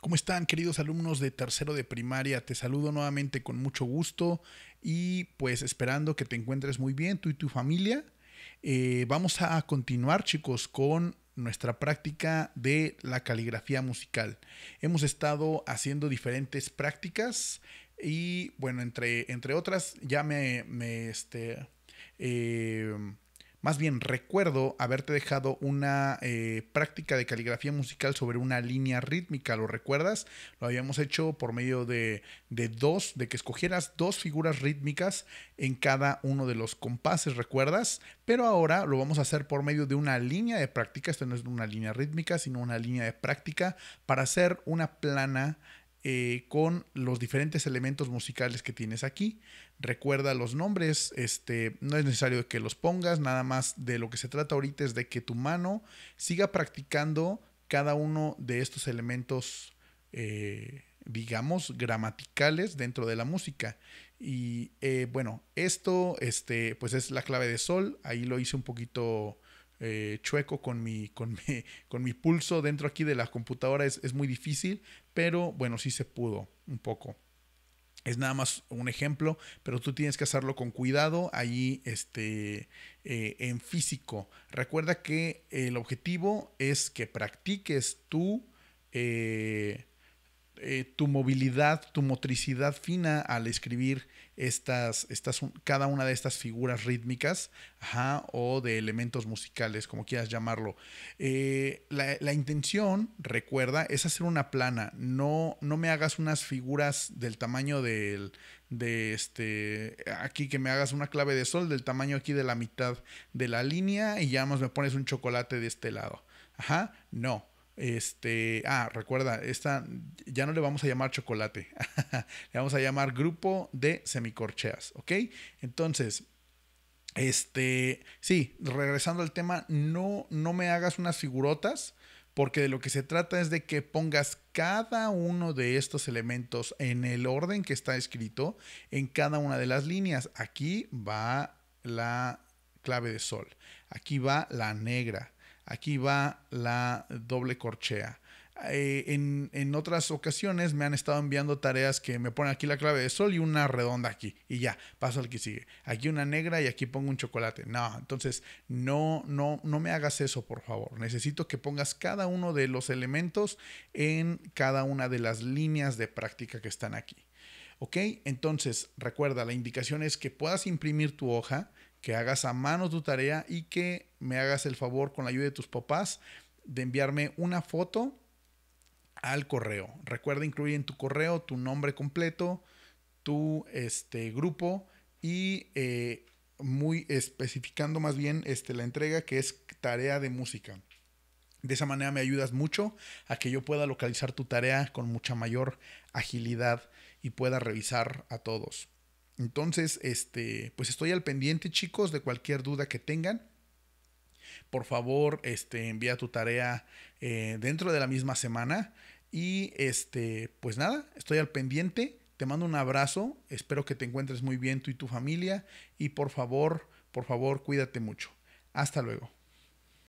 ¿Cómo están queridos alumnos de tercero de primaria? Te saludo nuevamente con mucho gusto y pues esperando que te encuentres muy bien tú y tu familia. Eh, vamos a continuar chicos con nuestra práctica de la caligrafía musical. Hemos estado haciendo diferentes prácticas y bueno, entre, entre otras ya me, este, eh, más bien recuerdo haberte dejado una eh, práctica de caligrafía musical sobre una línea rítmica, ¿lo recuerdas? Lo habíamos hecho por medio de, de dos, de que escogieras dos figuras rítmicas en cada uno de los compases, ¿recuerdas? Pero ahora lo vamos a hacer por medio de una línea de práctica, esto no es una línea rítmica, sino una línea de práctica para hacer una plana eh, con los diferentes elementos musicales que tienes aquí. Recuerda los nombres, este, no es necesario que los pongas, nada más de lo que se trata ahorita es de que tu mano siga practicando cada uno de estos elementos, eh, digamos, gramaticales dentro de la música. Y eh, bueno, esto, este, pues es la clave de sol, ahí lo hice un poquito eh, chueco con mi, con, con mi pulso dentro aquí de la computadora es, muy difícil, pero bueno, sí se pudo un poco. Es nada más un ejemplo, pero tú tienes que hacerlo con cuidado ahí este, eh, en físico. Recuerda que el objetivo es que practiques tú... Eh, eh, tu movilidad, tu motricidad fina al escribir estas, estas, cada una de estas figuras rítmicas o de elementos musicales, como quieras llamarlo. Eh, la, intención, recuerda, es hacer una plana. No, no me hagas unas figuras del tamaño del, de este, aquí que me hagas una clave de sol del tamaño aquí de la mitad de la línea y ya más me pones un chocolate de este lado. Ajá, no, este, ah, recuerda, esta ya no le vamos a llamar chocolate, le vamos a llamar grupo de semicorcheas, ¿ok? Entonces, este, sí, regresando al tema, no, no me hagas unas figurotas, porque de lo que se trata es de que pongas cada uno de estos elementos en el orden que está escrito en cada una de las líneas. Aquí va la clave de sol, aquí va la negra, Aquí va la doble corchea. Eh, en, otras ocasiones me han estado enviando tareas que me ponen aquí la clave de sol y una redonda aquí y ya, paso al que sigue. Aquí una negra y aquí pongo un chocolate. No, entonces no, no, no me hagas eso, por favor. Necesito que pongas cada uno de los elementos en cada una de las líneas de práctica que están aquí. ¿Ok? Entonces, recuerda, la indicación es que puedas imprimir tu hoja, que hagas a mano tu tarea y que me hagas el favor con la ayuda de tus papás de enviarme una foto al correo. Recuerda incluir en tu correo tu nombre completo, tu este, grupo y eh, muy especificando más bien este, la entrega que es tarea de música. De esa manera me ayudas mucho a que yo pueda localizar tu tarea con mucha mayor agilidad y pueda revisar a todos. Entonces, este, pues estoy al pendiente, chicos, de cualquier duda que tengan. Por favor, este, envía tu tarea eh, dentro de la misma semana. Y este, pues nada, estoy al pendiente. Te mando un abrazo. Espero que te encuentres muy bien tú y tu familia. Y por favor, por favor, cuídate mucho. Hasta luego.